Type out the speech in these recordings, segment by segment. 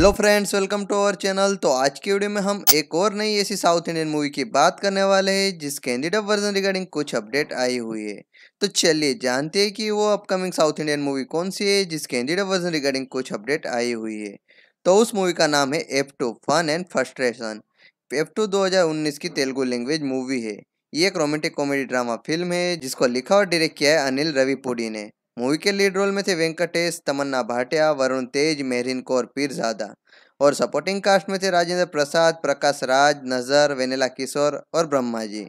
hello friends welcome to our channel तो आज की वीडियो में हम एक और नई ऐसी साउथ इंडियन मूवी की बात करने वाले हैं जिसके डब वर्जन रिगार्डिंग कुछ अपडेट आई हुई है तो चलिए जानते हैं कि वो अपकमिंग साउथ इंडियन मूवी कौन सी है जिसके डब वर्जन रिगार्डिंग कुछ अपडेट आई हुई है तो उस मूवी का नाम है F two fun and frustration F two दो की तेलुगु लैंग्वेज मूवी है ये एक रोमांटिक कॉमेडी ड्रामा फिल्म है जिसको लिखा और डायरेक्ट किया है अनिल रविपुडी ने मूवी के लीड रोल में थे वेंकटेश तमन्ना भाटिया वरुण तेज मेहरिन कौर पीरजादा और सपोर्टिंग कास्ट में थे राजेंद्र प्रसाद प्रकाश राज नज़र वेनेला किशोर और ब्रह्मा जी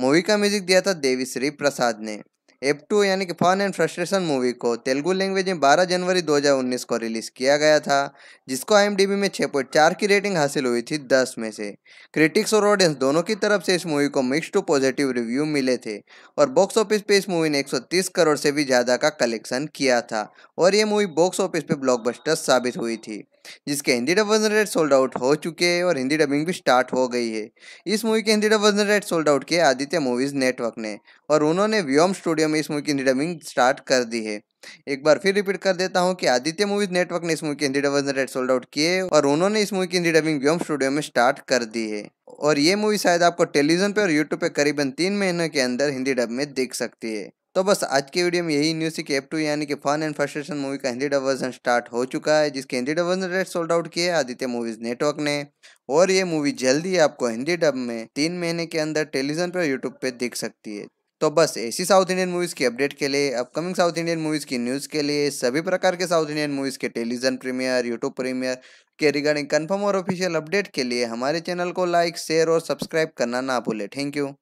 मूवी का म्यूजिक दिया था देवी श्री प्रसाद ने एप टू यानी कि फन एंड फ्रस्ट्रेशन मूवी को तेलुगु लैंग्वेज में 12 जनवरी 2019 को रिलीज़ किया गया था जिसको आई में 6.4 की रेटिंग हासिल हुई थी 10 में से क्रिटिक्स और ऑडियंस दोनों की तरफ से इस मूवी को मिक्स टू पॉजिटिव रिव्यू मिले थे और बॉक्स ऑफिस पे इस मूवी ने एक करोड़ से भी ज़्यादा का कलेक्शन किया था और ये मूवी बॉक्स ऑफिस पर ब्लॉकबस्टर साबित हुई थी जिसके Hindi dub version rights sold out हो चुके हैं और हिंदी डबिंग भी स्टार्ट हो गई है इस मूवी के Hindi dub version rights sold out किया आदित्य मूवीज़ नेटवर्क ने और उन्होंने व्योम स्टूडियो में इस मूवी की हिंदी डबिंग स्टार्ट कर दी है एक बार फिर रिपीट कर देता हूँ कि आदित्य मूवीज नेटवर्क ने इस मूवी के Hindi dub version rights sold out किए और उन्होंने इस मूवी की हिंदी डबिंग व्योम स्टूडियो में स्टार्ट कर दी है और ये मूवी शायद आपको टेलीविजन पे और यूट्यूब पे करीबन तीन महीनों के अंदर हिंदी डब में देख सकती है तो बस आज के वीडियो में यही न्यूज थी कि एफ टू यानी कि फन एंड फ्रस्ट्रेशन मूवी का हिंदी डब वर्जन स्टार्ट हो चुका है जिसके Hindi dub version rights sold out किए आदित्य मूवीज नेटवर्क ने और ये मूवी जल्दी आपको हिंदी डब में तीन महीने के अंदर टेलीविजन पर यूट्यूब पे दिख सकती है तो बस ऐसी साउथ इंडियन मूवीज़ की अपडेट के लिए अपकमिंग साउथ इंडियन मूवीज़ की न्यूज़ के लिए सभी प्रकार के साउथ इंडियन मूवीज़ के टेलीविजन प्रीमियर यूट्यूब प्रीमियर के रिगार्डिंग कंफर्म और ऑफिशियल अपडेट के लिए हमारे चैनल को लाइक शेयर और सब्सक्राइब करना ना भूले थैंक यू